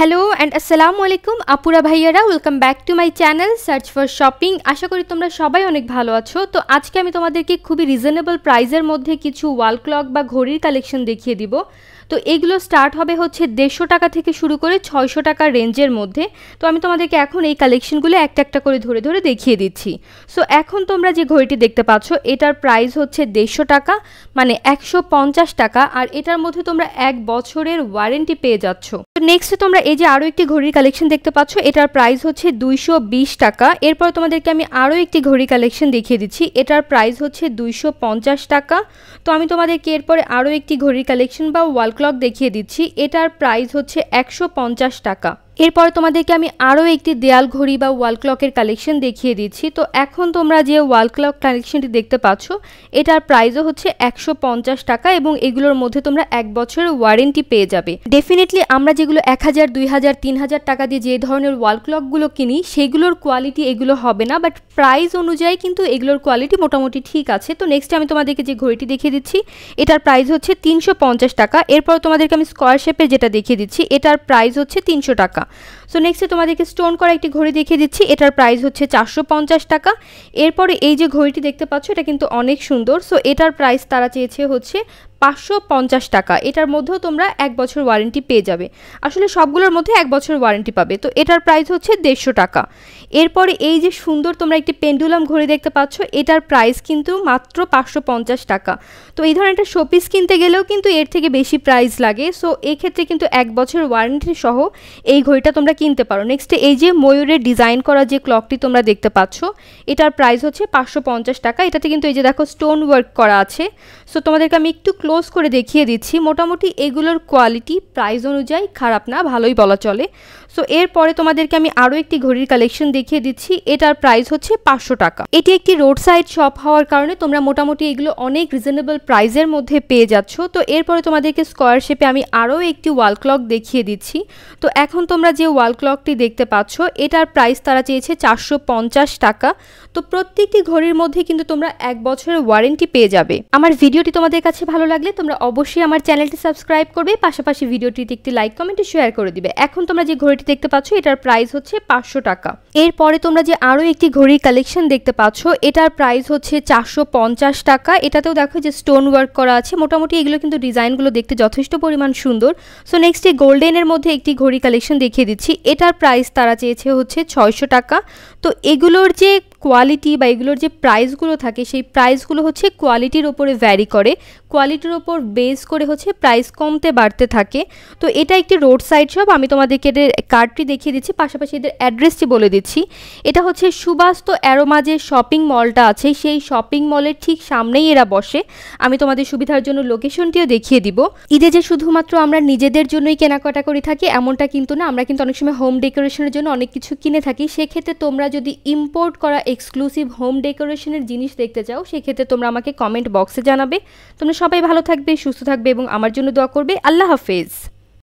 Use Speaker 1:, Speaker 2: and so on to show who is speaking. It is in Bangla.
Speaker 1: হ্যালো অ্যান্ড আসসালামু আলাইকুম আপুরা ভাইয়ারা welcome back to my channel search for shopping আশা করি তোমরা সবাই অনেক ভালো আছো তো আজকে আমি তোমাদেরকে খুবই রিজনেবল প্রাইজের মধ্যে কিছু ওয়াল ক্লক বা ঘড়ির কালেকশন দেখিয়ে দিব তো এগুলো স্টার্ট হবে হচ্ছে দেড়শো টাকা থেকে শুরু করে ছয়শো টাকা রেঞ্জের মধ্যে তো আমি তোমাদেরকে এখন এই কালেকশনগুলো একটা একটা করে ধরে ধরে দেখিয়ে দিচ্ছি সো এখন তোমরা যে ঘড়িটি দেখতে পাচ্ছ এটার প্রাইস হচ্ছে দেড়শো টাকা মানে একশো টাকা আর এটার মধ্যে তোমরা এক বছরের ওয়ারেন্টি পেয়ে যাচ্ছ তো নেক্সট তোমরা এই যে আরও একটি ঘড়ির কালেকশন দেখতে পাচ্ছ এটার প্রাইস হচ্ছে দুইশো টাকা এরপর তোমাদেরকে আমি আরও একটি ঘড়ি কালেকশন দেখিয়ে দিচ্ছি এটার প্রাইস হচ্ছে দুইশো টাকা তো আমি তোমাদেরকে এরপরে আরও একটি ঘড়ির কালেকশন বা ওয়াল ক্লক দেখিয়ে দিচ্ছি এটার প্রাইস হচ্ছে একশো টাকা এরপর তোমাদেরকে আমি আরও একটি দেয়াল ঘড়ি বা ওয়াল ক্লকের কালেকশন দেখিয়ে দিচ্ছি তো এখন তোমরা যে ওয়াল ক্লক কালেকশনটি দেখতে পাচ্ছ এটার প্রাইসও হচ্ছে একশো টাকা এবং এগুলোর মধ্যে তোমরা এক বছরের ওয়ারেন্টি পেয়ে যাবে ডেফিনেটলি আমরা যেগুলো এক হাজার দুই হাজার তিন হাজার টাকা দিয়ে যে ধরনের ওয়াল ক্লকগুলো কিনি সেগুলোর কোয়ালিটি এগুলো হবে না বাট প্রাইস অনুযায়ী কিন্তু এগুলোর কোয়ালিটি মোটামুটি ঠিক আছে তো নেক্সট আমি তোমাদেরকে যে ঘড়িটি দেখিয়ে দিচ্ছি এটার প্রাইস হচ্ছে তিনশো টাকা এরপর তোমাদেরকে আমি স্কোয়ার শেপের যেটা দেখিয়ে দিচ্ছি এটার প্রাইস হচ্ছে তিনশো টাকা இருக்கான் সো নেক্সটে তোমাদেরকে স্টোন করা একটি ঘড়ি দেখিয়ে দিচ্ছি এটার প্রাইস হচ্ছে চারশো টাকা এরপরে এই যে ঘড়িটি দেখতে পাচ্ছ এটা কিন্তু অনেক সুন্দর সো এটার প্রাইস তারা চেয়েছে হচ্ছে পাঁচশো পঞ্চাশ টাকা এটার মধ্যেও তোমরা এক বছর ওয়ারেন্টি পেয়ে যাবে আসলে সবগুলোর মধ্যে এক বছর ওয়ারেন্টি পাবে তো এটার প্রাইস হচ্ছে দেড়শো টাকা এরপরে এই যে সুন্দর তোমরা একটি পেন্ডুলাম ঘড়ি দেখতে পাচ্ছ এটার প্রাইস কিন্তু মাত্র পাঁচশো পঞ্চাশ টাকা তো এই ধরনের একটা শোপিস কিনতে গেলেও কিন্তু এর থেকে বেশি প্রাইস লাগে সো এক্ষেত্রে কিন্তু এক বছর ওয়ারেন্টি সহ এই ঘড়িটা তোমরা কিনতে পারো নেক্সট এই যে ময়ূরের ডিজাইন করা যে ক্লকটি তোমরা দেখতে পাচ্ছ এটার প্রাইস হচ্ছে পাঁচশো টাকা এটাতে কিন্তু এই যে দেখো স্টোন ওয়ার্ক করা আছে সো তোমাদেরকে আমি একটু ক্লোজ করে দেখিয়ে দিচ্ছি মোটামুটি এগুলোর কোয়ালিটি প্রাইস অনুযায়ী খারাপ না ভালোই বলা চলে সো এরপরে তোমাদেরকে আমি আরও একটি ঘড়ির কালেকশন দেখিয়ে দিচ্ছি এটার প্রাইস হচ্ছে পাঁচশো টাকা এটি একটি রোড সাইড শপ হওয়ার কারণে তোমরা মোটামুটি এগুলো অনেক রিজনেবল প্রাইজের মধ্যে পেয়ে যাচ্ছ তো এরপরে তোমাদেরকে স্কোয়ার শেপে আমি আরও একটি ওয়াল ক্লক দেখিয়ে দিচ্ছি তো এখন তোমরা যে ওয়াল ক্লকটি দেখতে পাচ্ছ এটার প্রাইস তারা চেয়েছে চারশো টাকা তো প্রত্যেকটি ঘড়ির মধ্যে কিন্তু তোমরা এক বছরের ওয়ারেন্টি পেয়ে যাবে আমার ভিডিওটি তোমাদের কাছে ভালো লাগলে তোমরা অবশ্যই আমার চ্যানেলটি সাবস্ক্রাইব করবে পাশাপাশি ভিডিওটিতে একটি লাইক কমেন্ট শেয়ার করে দিবে এখন তোমরা যে ঘড়িটি ঘড়িটি দেখতে পাচ্ছ এটার প্রাইস হচ্ছে পাঁচশো টাকা এরপরে তোমরা যে আরও একটি ঘড়ির কালেকশন দেখতে পাচ্ছ এটার প্রাইস হচ্ছে চারশো পঞ্চাশ টাকা এটাতেও দেখো যে স্টোন ওয়ার্ক করা আছে মোটামুটি এগুলো কিন্তু ডিজাইনগুলো দেখতে যথেষ্ট পরিমাণ সুন্দর সো নেক্সট এই গোল্ডেনের মধ্যে একটি ঘড়ি কালেকশন দেখিয়ে দিচ্ছি এটার প্রাইস তারা চেয়েছে হচ্ছে ছয়শো টাকা তো এগুলোর যে কোয়ালিটি বা এগুলোর যে প্রাইসগুলো থাকে সেই প্রাইসগুলো হচ্ছে কোয়ালিটির ওপরে ভ্যারি করে কোয়ালিটির ওপর বেস করে হচ্ছে প্রাইস কমতে বাড়তে থাকে তো এটা একটি রোড সাইড শপ আমি তোমাদেরকে এদের কার্ডটি দেখিয়ে দিচ্ছি পাশাপাশি এদের অ্যাড্রেসটি বলে দিচ্ছি এটা হচ্ছে সুবাস্ত অ্যারোমা যে শপিং মলটা আছে সেই শপিং মলের ঠিক সামনেই এরা বসে আমি তোমাদের সুবিধার জন্য লোকেশনটিও দেখিয়ে দিব ঈদে যে শুধুমাত্র আমরা নিজেদের জন্যই কেনাকাটা করে থাকি এমনটা কিন্তু না আমরা কিন্তু অনেক সময় হোম ডেকোরেশনের জন্য অনেক কিছু কিনে থাকি সেক্ষেত্রে তোমরা যদি ইম্পোর্ট করা এক্সক্লুসিভ হোম ডেকোরেশনের জিনিস দেখতে চাও সেক্ষেত্রে তোমরা আমাকে কমেন্ট বক্সে জানাবে তোমরা সবাই ভালো থাকবে সুস্থ থাকবে এবং আমার জন্য দোয়া করবে আল্লাহ হাফেজ